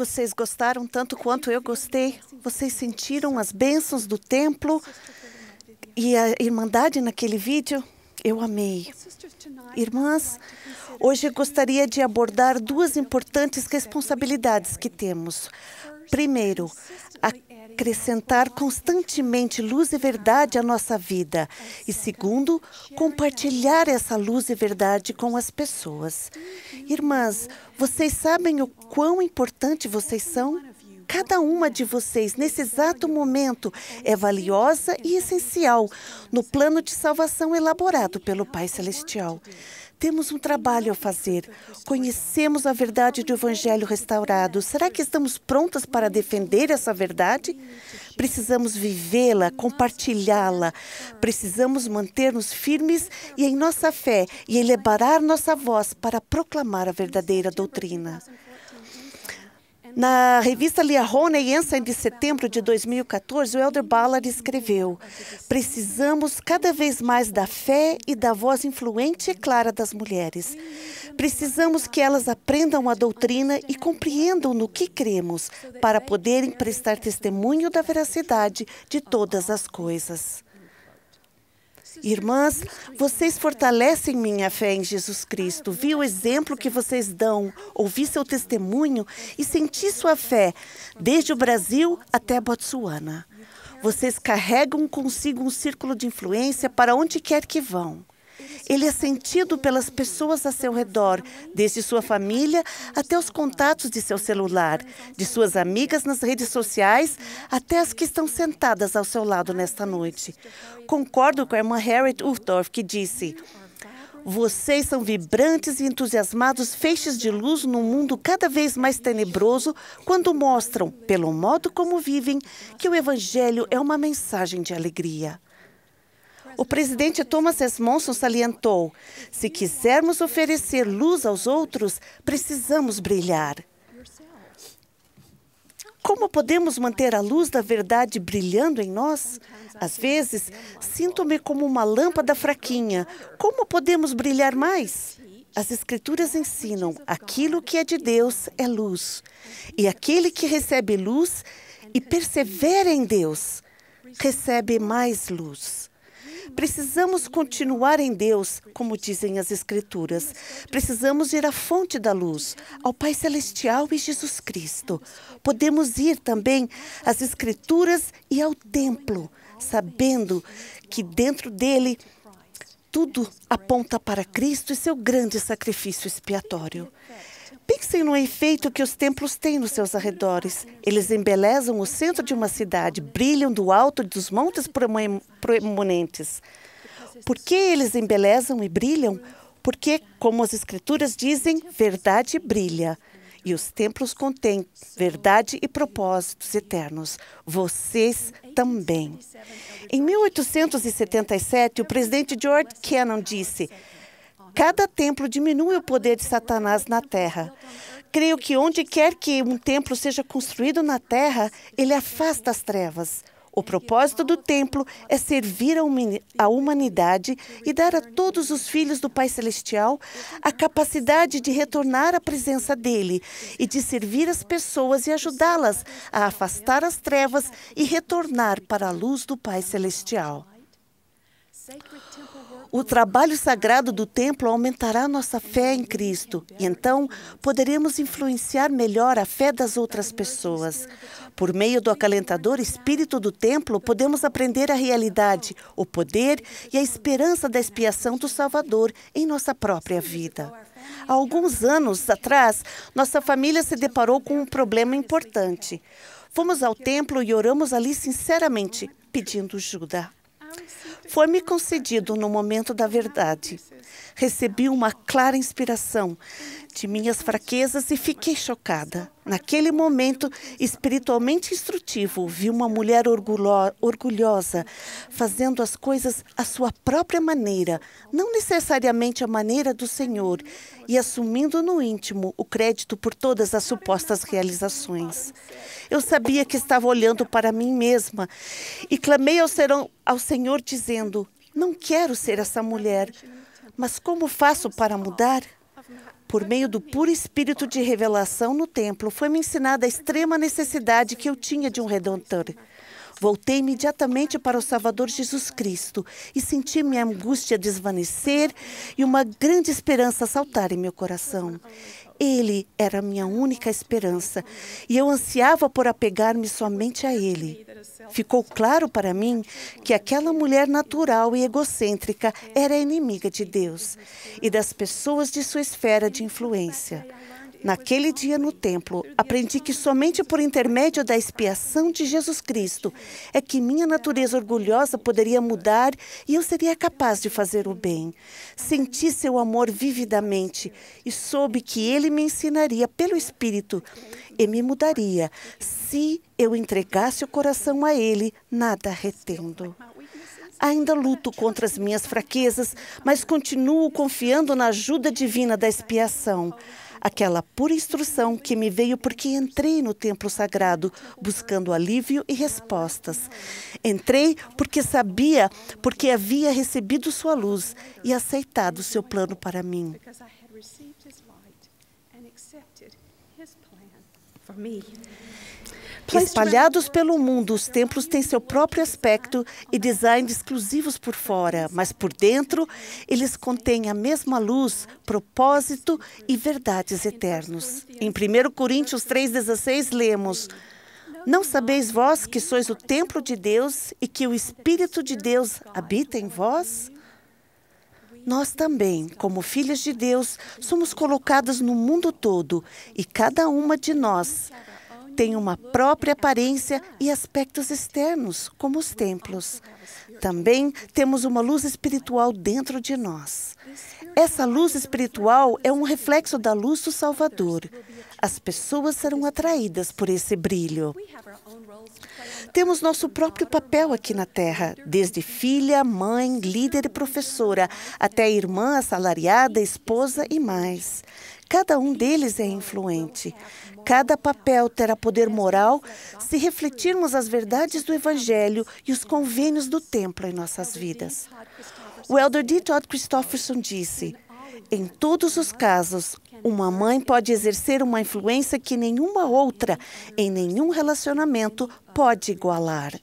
Vocês gostaram tanto quanto eu gostei? Vocês sentiram as bênçãos do templo e a irmandade naquele vídeo? Eu amei. Irmãs, hoje eu gostaria de abordar duas importantes responsabilidades que temos. Primeiro, a acrescentar constantemente luz e verdade à nossa vida. E segundo, compartilhar essa luz e verdade com as pessoas. Irmãs, vocês sabem o quão importante vocês são? cada uma de vocês nesse exato momento é valiosa e essencial no plano de salvação elaborado pelo Pai Celestial. Temos um trabalho a fazer. Conhecemos a verdade do Evangelho restaurado. Será que estamos prontas para defender essa verdade? Precisamos vivê-la, compartilhá-la. Precisamos manter-nos firmes e em nossa fé e elevar nossa voz para proclamar a verdadeira doutrina. Na revista Liahone Ensign de setembro de 2014, o Elder Ballard escreveu Precisamos cada vez mais da fé e da voz influente e clara das mulheres. Precisamos que elas aprendam a doutrina e compreendam no que cremos para poderem prestar testemunho da veracidade de todas as coisas. Irmãs, vocês fortalecem minha fé em Jesus Cristo. Vi o exemplo que vocês dão, ouvi seu testemunho e senti sua fé, desde o Brasil até a Botsuana. Vocês carregam consigo um círculo de influência para onde quer que vão. Ele é sentido pelas pessoas a seu redor, desde sua família até os contatos de seu celular, de suas amigas nas redes sociais até as que estão sentadas ao seu lado nesta noite. Concordo com a irmã Harriet Uchtdorf, que disse: vocês são vibrantes e entusiasmados feixes de luz num mundo cada vez mais tenebroso quando mostram, pelo modo como vivem, que o Evangelho é uma mensagem de alegria. O presidente Thomas Esmonson salientou: se quisermos oferecer luz aos outros, precisamos brilhar. Como podemos manter a luz da verdade brilhando em nós? Às vezes, sinto-me como uma lâmpada fraquinha. Como podemos brilhar mais? As Escrituras ensinam: aquilo que é de Deus é luz. E aquele que recebe luz e persevera em Deus recebe mais luz. Precisamos continuar em Deus, como dizem as Escrituras. Precisamos ir à fonte da luz, ao Pai Celestial e Jesus Cristo. Podemos ir também às Escrituras e ao templo, sabendo que dentro dele tudo aponta para Cristo e seu grande sacrifício expiatório. Pensem no efeito que os templos têm nos seus arredores. Eles embelezam o centro de uma cidade, brilham do alto dos montes proeminentes. Por que eles embelezam e brilham? Porque, como as Escrituras dizem, verdade brilha. E os templos contêm verdade e propósitos eternos. Vocês também. Em 1877, o presidente George Kennan disse: Cada templo diminui o poder de Satanás na terra. Creio que onde quer que um templo seja construído na terra, ele afasta as trevas. O propósito do templo é servir a humanidade e dar a todos os filhos do Pai Celestial a capacidade de retornar à presença dele e de servir as pessoas e ajudá-las a afastar as trevas e retornar para a luz do Pai Celestial. O trabalho sagrado do templo aumentará nossa fé em Cristo e então poderemos influenciar melhor a fé das outras pessoas. Por meio do acalentador espírito do templo, podemos aprender a realidade, o poder e a esperança da expiação do Salvador em nossa própria vida. Há alguns anos atrás, nossa família se deparou com um problema importante. Fomos ao templo e oramos ali sinceramente, pedindo ajuda foi-me concedido no momento da verdade. Recebi uma clara inspiração de minhas fraquezas e fiquei chocada. Naquele momento espiritualmente instrutivo, vi uma mulher orgulhosa fazendo as coisas à sua própria maneira, não necessariamente à maneira do Senhor, e assumindo no íntimo o crédito por todas as supostas realizações. Eu sabia que estava olhando para mim mesma e clamei ao, serão, ao Senhor, dizendo: Não quero ser essa mulher, mas como faço para mudar? Por meio do puro espírito de revelação no templo, foi-me ensinada a extrema necessidade que eu tinha de um redentor. Voltei imediatamente para o Salvador Jesus Cristo e senti minha angústia desvanecer e uma grande esperança saltar em meu coração. Ele era a minha única esperança e eu ansiava por apegar-me somente a ele. Ficou claro para mim que aquela mulher natural e egocêntrica era inimiga de Deus e das pessoas de sua esfera de influência. Naquele dia no templo, aprendi que somente por intermédio da expiação de Jesus Cristo é que minha natureza orgulhosa poderia mudar e eu seria capaz de fazer o bem. Senti seu amor vividamente e soube que ele me ensinaria pelo Espírito e me mudaria se eu entregasse o coração a ele, nada retendo. Ainda luto contra as minhas fraquezas, mas continuo confiando na ajuda divina da expiação aquela pura instrução que me veio porque entrei no templo sagrado buscando alívio e respostas. Entrei porque sabia, porque havia recebido sua luz e aceitado seu plano para mim. Espalhados pelo mundo, os templos têm seu próprio aspecto e design exclusivos por fora, mas por dentro eles contêm a mesma luz, propósito e verdades eternos. Em 1 Coríntios 3,16 lemos. Não sabeis vós que sois o templo de Deus e que o Espírito de Deus habita em vós? Nós também, como filhas de Deus, somos colocadas no mundo todo e cada uma de nós tem uma própria aparência e aspectos externos, como os templos. Também temos uma luz espiritual dentro de nós. Essa luz espiritual é um reflexo da luz do Salvador. As pessoas serão atraídas por esse brilho. Temos nosso próprio papel aqui na Terra, desde filha, mãe, líder e professora, até irmã, assalariada, esposa e mais. Cada um deles é influente. Cada papel terá poder moral se refletirmos as verdades do Evangelho e os convênios do templo em nossas vidas. O elder D. Todd Christofferson disse: em todos os casos, uma mãe pode exercer uma influência que nenhuma outra, em nenhum relacionamento, pode igualar.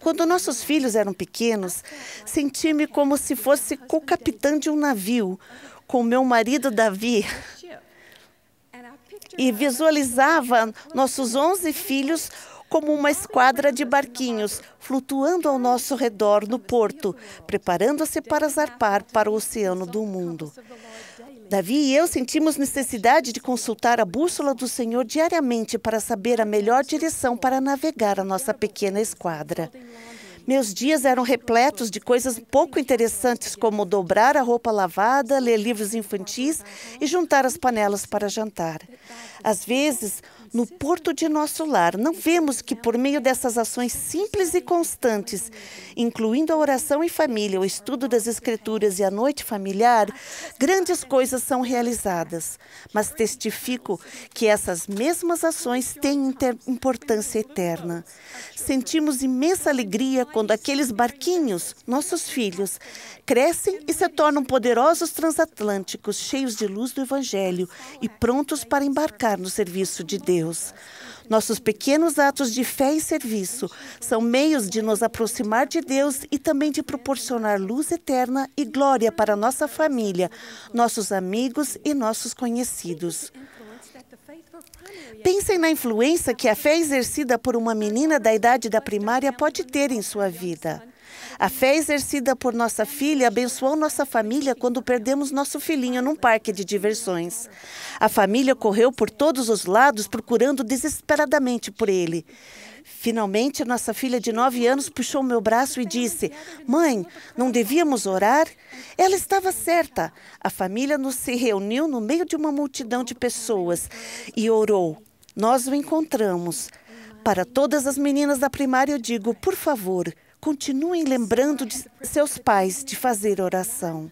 Quando nossos filhos eram pequenos, senti-me como se fosse co-capitã de um navio com meu marido Davi e visualizava nossos 11 filhos como uma esquadra de barquinhos flutuando ao nosso redor no porto, preparando-se para zarpar para o oceano do mundo. Davi e eu sentimos necessidade de consultar a bússola do Senhor diariamente para saber a melhor direção para navegar a nossa pequena esquadra. Meus dias eram repletos de coisas pouco interessantes, como dobrar a roupa lavada, ler livros infantis e juntar as panelas para jantar. Às vezes, no porto de nosso lar. Não é vemos que, por meio dessas ações simples e constantes, incluindo a oração em família, o estudo das Escrituras e a noite familiar, grandes coisas são realizadas. Mas testifico que essas mesmas ações têm importância eterna. Sentimos imensa alegria quando aqueles barquinhos, nossos filhos, crescem e se tornam poderosos transatlânticos, cheios de luz do Evangelho e prontos para embarcar no serviço de Deus. Deus. Nossos pequenos atos de fé e serviço são meios de nos aproximar de Deus e também de proporcionar luz eterna e glória para nossa família, nossos amigos e nossos conhecidos. Pensem na influência que a fé exercida por uma menina da idade da primária pode ter em sua vida. A fé exercida por nossa filha abençoou nossa família quando perdemos nosso filhinho num parque de diversões. A família correu por todos os lados procurando desesperadamente por ele. Finalmente, nossa filha de nove anos puxou meu braço e disse: Mãe, não devíamos orar? Ela estava certa. A família nos se reuniu no meio de uma multidão de pessoas e orou. Nós o encontramos. Para todas as meninas da primária, eu digo: por favor, Continuem lembrando de seus pais de fazer oração.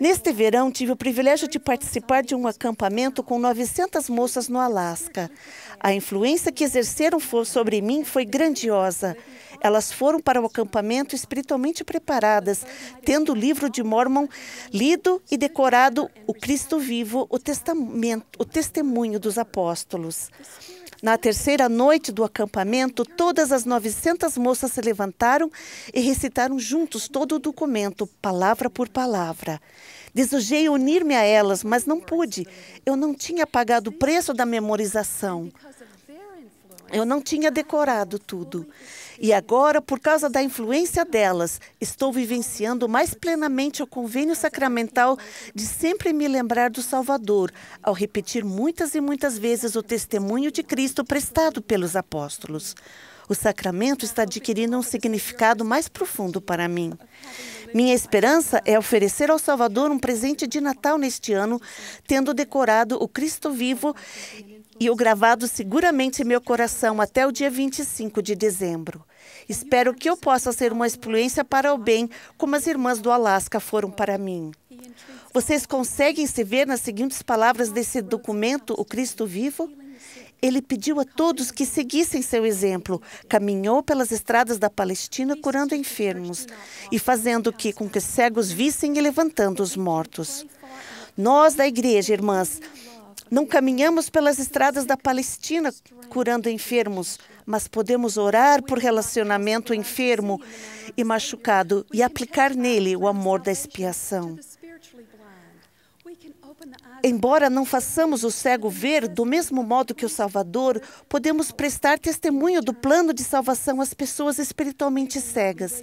Neste verão, tive o privilégio de participar de um acampamento com 900 moças no Alasca. A influência que exerceram sobre mim foi grandiosa. Elas foram para o acampamento espiritualmente preparadas, tendo o livro de Mormon lido e decorado o Cristo vivo, o, o testemunho dos apóstolos. Na terceira noite do acampamento, todas as 900 moças se levantaram e recitaram juntos todo o documento, palavra por palavra. Desejei unir-me a elas, mas não pude. Eu não tinha pagado o preço da memorização. Eu não tinha decorado tudo. E agora, por causa da influência delas, estou vivenciando mais plenamente o convênio sacramental de sempre me lembrar do Salvador, ao repetir muitas e muitas vezes o testemunho de Cristo prestado pelos apóstolos. O sacramento está adquirindo um significado mais profundo para mim. Minha esperança é oferecer ao Salvador um presente de Natal neste ano, tendo decorado o Cristo vivo e o gravado seguramente em meu coração até o dia 25 de dezembro. Espero que eu possa ser uma influência para o bem, como as irmãs do Alasca foram para mim. Vocês conseguem se ver nas seguintes palavras desse documento, O Cristo Vivo? Ele pediu a todos que seguissem seu exemplo. Caminhou pelas estradas da Palestina curando enfermos e fazendo que com que cegos vissem e levantando os mortos. Nós da igreja, irmãs, não caminhamos pelas estradas da Palestina curando enfermos, mas podemos orar por relacionamento enfermo e machucado e aplicar nele o amor da expiação. Embora não façamos o cego ver, do mesmo modo que o Salvador, podemos prestar testemunho do plano de salvação às pessoas espiritualmente cegas.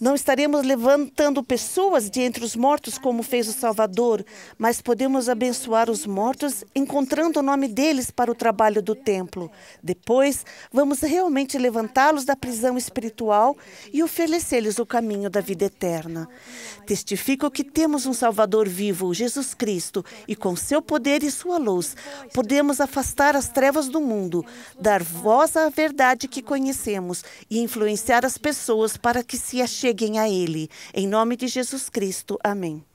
Não estaremos levantando pessoas de entre os mortos, como fez o Salvador, mas podemos abençoar os mortos, encontrando o nome deles para o trabalho do templo. Depois, vamos realmente levantá-los da prisão espiritual e oferecer-lhes o caminho da vida eterna. Testifico que temos um Salvador vivo, Jesus Cristo, e com seu poder e sua luz, podemos afastar as trevas do mundo, dar voz à verdade que conhecemos e influenciar as pessoas para que se cheguem a Ele. Em nome de Jesus Cristo. Amém.